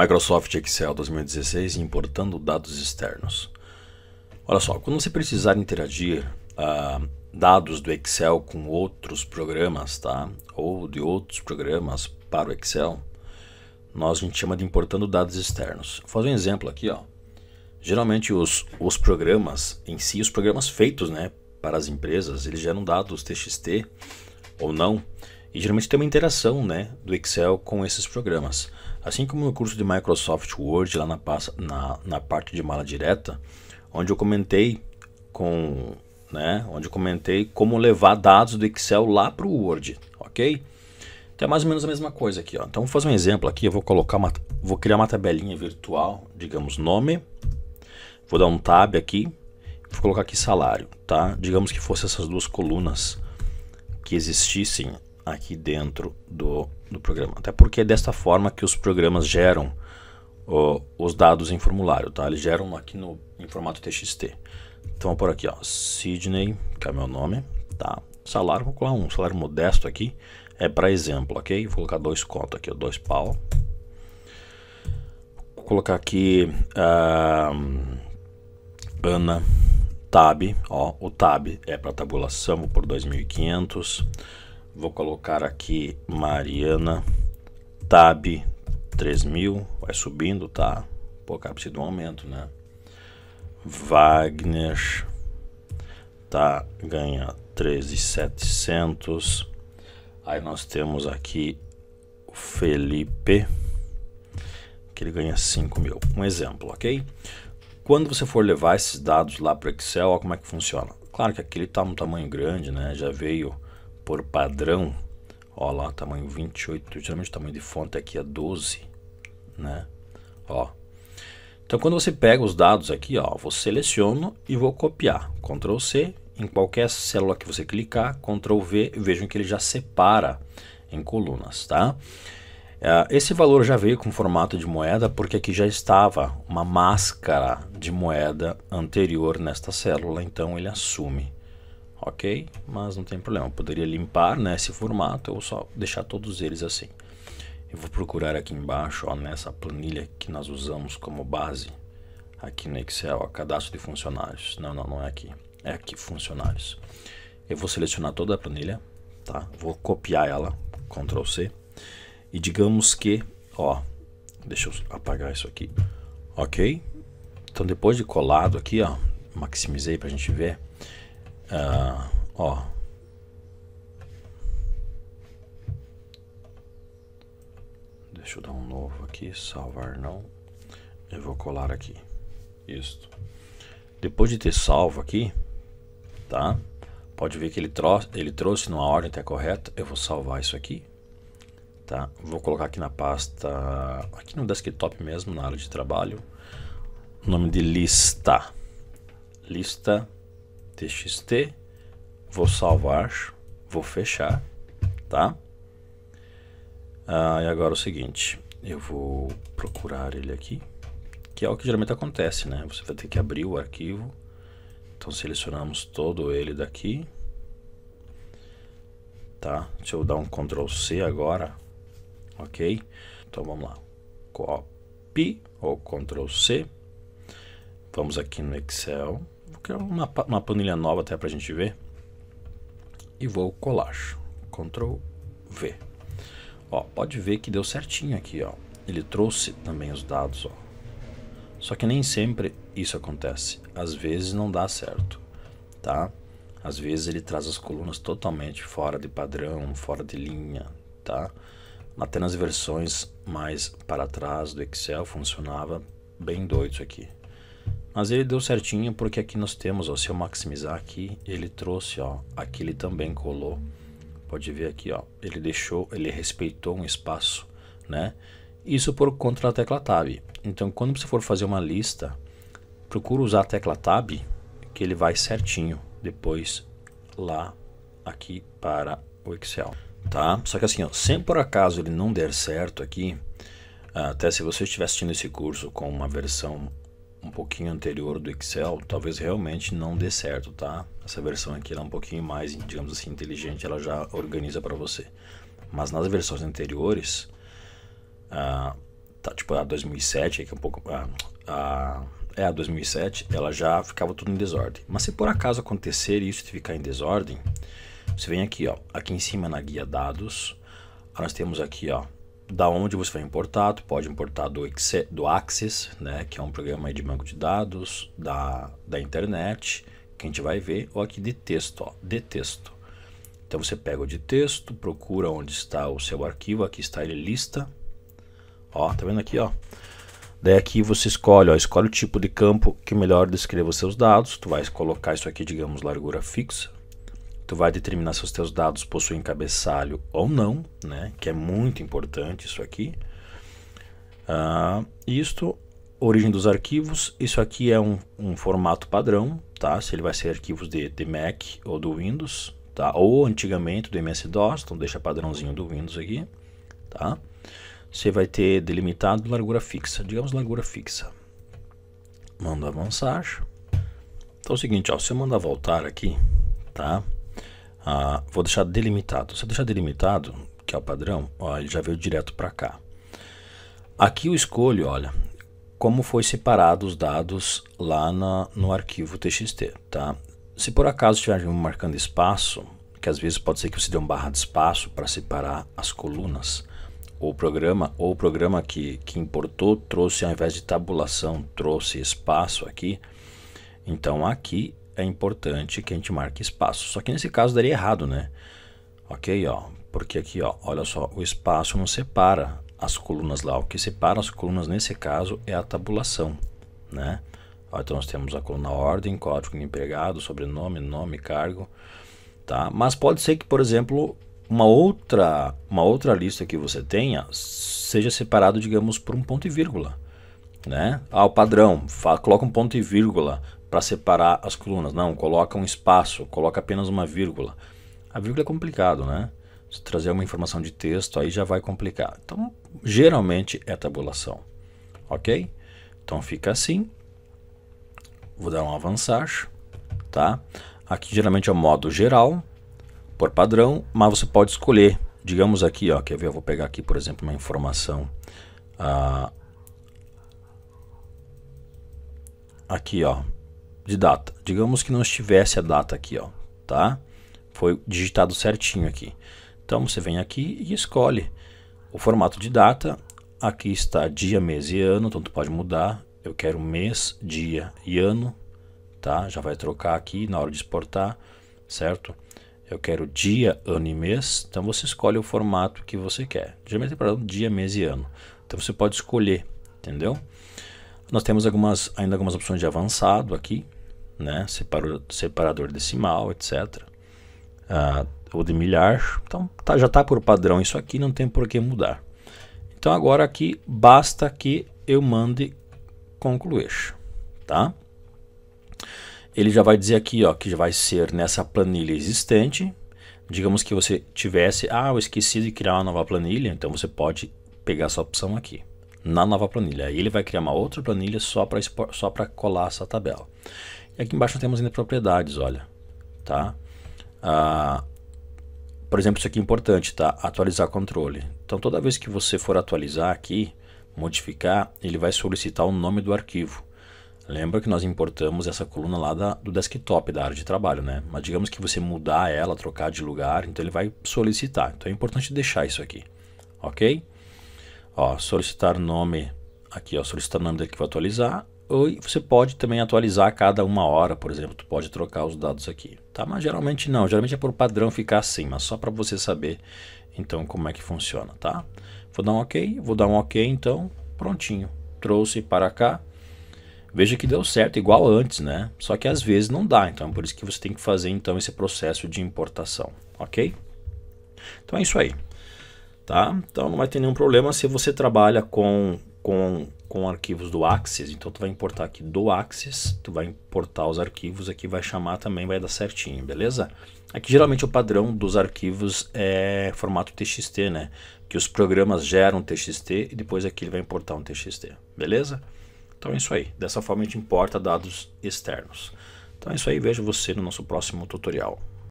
Microsoft Excel 2016 importando dados externos. Olha só, quando você precisar interagir ah, dados do Excel com outros programas, tá? Ou de outros programas para o Excel, nós a gente chama de importando dados externos. Vou fazer um exemplo aqui, ó. Geralmente os, os programas em si, os programas feitos, né, para as empresas, eles geram dados TXT ou não, e geralmente tem uma interação, né, do Excel com esses programas. Assim como no curso de Microsoft Word, lá na, na, na parte de mala direta, onde eu comentei com, né, onde eu comentei como levar dados do Excel lá para o Word, ok? Então é mais ou menos a mesma coisa aqui, ó. Então vou fazer um exemplo aqui, eu vou colocar uma, vou criar uma tabelinha virtual, digamos nome, vou dar um tab aqui, vou colocar aqui salário, tá? Digamos que fossem essas duas colunas que existissem aqui dentro do, do programa. Até porque é desta forma que os programas geram ó, os dados em formulário, tá? Eles geram aqui no, em formato TXT. Então, por aqui, ó, Sidney, que é meu nome, tá? Salário, vou colocar um salário modesto aqui, é para exemplo, ok? Vou colocar dois conto aqui, ó, dois pau. Vou colocar aqui uh, Ana Tab, ó, o Tab é para tabulação, vou por 2.500. Vou colocar aqui Mariana Tab 3000. Vai subindo, tá? Pô, cara, precisa de um aumento, né? Wagner tá ganha 13,700. Aí nós temos aqui o Felipe que ele ganha 5 mil. Um exemplo, ok? Quando você for levar esses dados lá para Excel, olha como é que funciona. Claro que aqui ele está um tamanho grande, né? Já veio por padrão, ó lá, tamanho 28, geralmente o tamanho de fonte aqui é 12, né? Ó. Então quando você pega os dados aqui, ó, vou seleciono e vou copiar, Ctrl C, em qualquer célula que você clicar, Ctrl V, vejam que ele já separa em colunas, tá? É, esse valor já veio com formato de moeda porque aqui já estava uma máscara de moeda anterior nesta célula, então ele assume ok? Mas não tem problema, eu poderia limpar né, esse formato ou só deixar todos eles assim. Eu vou procurar aqui embaixo, ó, nessa planilha que nós usamos como base aqui no Excel, ó, cadastro de funcionários. Não, não, não é aqui. É aqui, funcionários. Eu vou selecionar toda a planilha, tá? Vou copiar ela, Ctrl C. E digamos que, ó, deixa eu apagar isso aqui. Ok? Então depois de colado aqui, ó, maximizei para a gente ver. Uh, ó. Deixa eu dar um novo aqui, salvar não. Eu vou colar aqui. Isto. Depois de ter salvo aqui, tá? Pode ver que ele, trou ele trouxe numa ordem até correta. Eu vou salvar isso aqui, tá? Vou colocar aqui na pasta, aqui no desktop mesmo, na área de trabalho. nome de lista. Lista txt, vou salvar, vou fechar, tá? Ah, e agora é o seguinte, eu vou procurar ele aqui, que é o que geralmente acontece, né? Você vai ter que abrir o arquivo, então selecionamos todo ele daqui, tá? Deixa eu dar um Ctrl C agora, ok? Então vamos lá, copy ou Ctrl C, vamos aqui no Excel, que é uma, uma planilha nova até para a gente ver. E vou colar. Ctrl V. Ó, pode ver que deu certinho aqui, ó. Ele trouxe também os dados, ó. Só que nem sempre isso acontece. Às vezes não dá certo, tá? Às vezes ele traz as colunas totalmente fora de padrão, fora de linha, tá? Até nas versões mais para trás do Excel funcionava bem doido isso aqui. Mas ele deu certinho porque aqui nós temos, ó, se eu maximizar aqui, ele trouxe, ó, aqui ele também colou. Pode ver aqui, ó, ele deixou, ele respeitou um espaço, né? Isso por conta da tecla Tab. Então, quando você for fazer uma lista, procura usar a tecla Tab, que ele vai certinho depois lá aqui para o Excel, tá? Só que assim, ó, se por acaso ele não der certo aqui, ah, até se você estiver assistindo esse curso com uma versão um pouquinho anterior do Excel, talvez realmente não dê certo, tá? Essa versão aqui ela é um pouquinho mais, digamos assim, inteligente, ela já organiza para você. Mas nas versões anteriores, ah, tá, tipo a 2007, que é um pouco. Ah, é a 2007, ela já ficava tudo em desordem. Mas se por acaso acontecer isso de ficar em desordem, você vem aqui, ó, aqui em cima na guia dados, nós temos aqui, ó, da onde você vai importar, tu pode importar do, Excel, do Access, né, que é um programa de banco de dados da, da internet, que a gente vai ver, ou aqui de texto, ó, de texto. Então você pega o de texto, procura onde está o seu arquivo, aqui está ele lista. Ó, tá vendo aqui, ó? Daí aqui você escolhe, ó, escolhe o tipo de campo que melhor descreva os seus dados. Tu vai colocar isso aqui, digamos, largura fixa tu vai determinar se os teus dados possuem cabeçalho ou não, né? Que é muito importante isso aqui. Uh, isto, origem dos arquivos, isso aqui é um, um, formato padrão, tá? Se ele vai ser arquivos de, de Mac ou do Windows, tá? Ou antigamente do MS-DOS, então deixa padrãozinho do Windows aqui, tá? Você vai ter delimitado largura fixa, digamos largura fixa. Manda avançar. Então é o seguinte, ó, se eu mandar voltar aqui, tá? Ah, vou deixar delimitado. Se eu deixar delimitado, que é o padrão, ó, ele já veio direto para cá. Aqui eu escolho, olha, como foi separado os dados lá na, no arquivo txt, tá? Se por acaso estiver marcando espaço, que às vezes pode ser que você dê um barra de espaço para separar as colunas, ou o programa, ou o programa que, que importou trouxe, ao invés de tabulação, trouxe espaço aqui, então aqui é importante que a gente marque espaço. Só que nesse caso daria errado, né? Ok, ó, porque aqui, ó, olha só, o espaço não separa as colunas lá. O que separa as colunas nesse caso é a tabulação, né? Ó, então nós temos a coluna ordem, código de empregado, sobrenome, nome, cargo, tá? Mas pode ser que, por exemplo, uma outra, uma outra lista que você tenha seja separado, digamos, por um ponto e vírgula, né? Ah, o padrão, coloca um ponto e vírgula, para separar as colunas. Não, coloca um espaço, coloca apenas uma vírgula. A vírgula é complicado, né? Se trazer uma informação de texto, aí já vai complicar. Então, geralmente é tabulação, ok? Então fica assim. Vou dar um avançar, tá? Aqui geralmente é o modo geral, por padrão, mas você pode escolher. Digamos aqui, ó, quer ver? Eu vou pegar aqui, por exemplo, uma informação. Ah, aqui, ó, de data. Digamos que não estivesse a data aqui, ó, tá? Foi digitado certinho aqui. Então você vem aqui e escolhe o formato de data. Aqui está dia, mês e ano, então tu pode mudar. Eu quero mês, dia e ano, tá? Já vai trocar aqui na hora de exportar, certo? Eu quero dia, ano e mês, então você escolhe o formato que você quer. Geralmente para dia, mês e ano. Então você pode escolher, entendeu? Nós temos algumas, ainda algumas opções de avançado aqui, né? Separador, separador decimal, etc. Ah, ou de milhar. Então tá, já está por padrão isso aqui, não tem por que mudar. Então agora aqui basta que eu mande concluir, tá? Ele já vai dizer aqui, ó, que vai ser nessa planilha existente. Digamos que você tivesse, ah, eu esqueci de criar uma nova planilha, então você pode pegar essa opção aqui, na nova planilha. Aí ele vai criar uma outra planilha só para só para colar essa tabela. É e aqui embaixo temos ainda propriedades, olha, tá? Ah, por exemplo, isso aqui é importante, tá? Atualizar controle. Então, toda vez que você for atualizar aqui, modificar, ele vai solicitar o nome do arquivo. Lembra que nós importamos essa coluna lá da, do desktop, da área de trabalho, né? Mas digamos que você mudar ela, trocar de lugar, então ele vai solicitar. Então é importante deixar isso aqui, ok? Ó, solicitar nome, aqui ó, solicitar nome do arquivo atualizar, ou você pode também atualizar a cada uma hora, por exemplo, tu pode trocar os dados aqui, tá? Mas geralmente não, geralmente é por padrão ficar assim, mas só para você saber então como é que funciona, tá? Vou dar um OK, vou dar um OK então, prontinho. Trouxe para cá. Veja que deu certo igual antes, né? Só que às vezes não dá, então por isso que você tem que fazer então esse processo de importação, OK? Então é isso aí. Tá? Então não vai ter nenhum problema se você trabalha com com com arquivos do Axis, então tu vai importar aqui do Axis, tu vai importar os arquivos aqui, vai chamar também, vai dar certinho, beleza? Aqui geralmente o padrão dos arquivos é formato TXT, né? Que os programas geram TXT e depois aqui ele vai importar um TXT, beleza? Então é isso aí, dessa forma a gente importa dados externos. Então é isso aí, vejo você no nosso próximo tutorial.